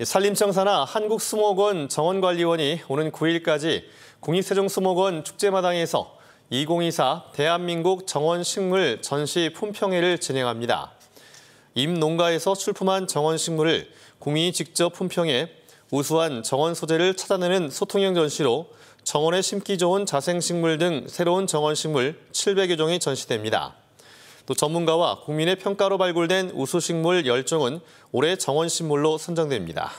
예, 산림청사나 한국수목원 정원관리원이 오는 9일까지 공익세종수목원 축제마당에서 2024 대한민국 정원식물 전시 품평회를 진행합니다. 임농가에서 출품한 정원식물을 공인이 직접 품평해 우수한 정원 소재를 찾아내는 소통형 전시로 정원에 심기 좋은 자생식물 등 새로운 정원식물 700여 종이 전시됩니다. 또 전문가와 국민의 평가로 발굴된 우수식물 열종은 올해 정원식물로 선정됩니다.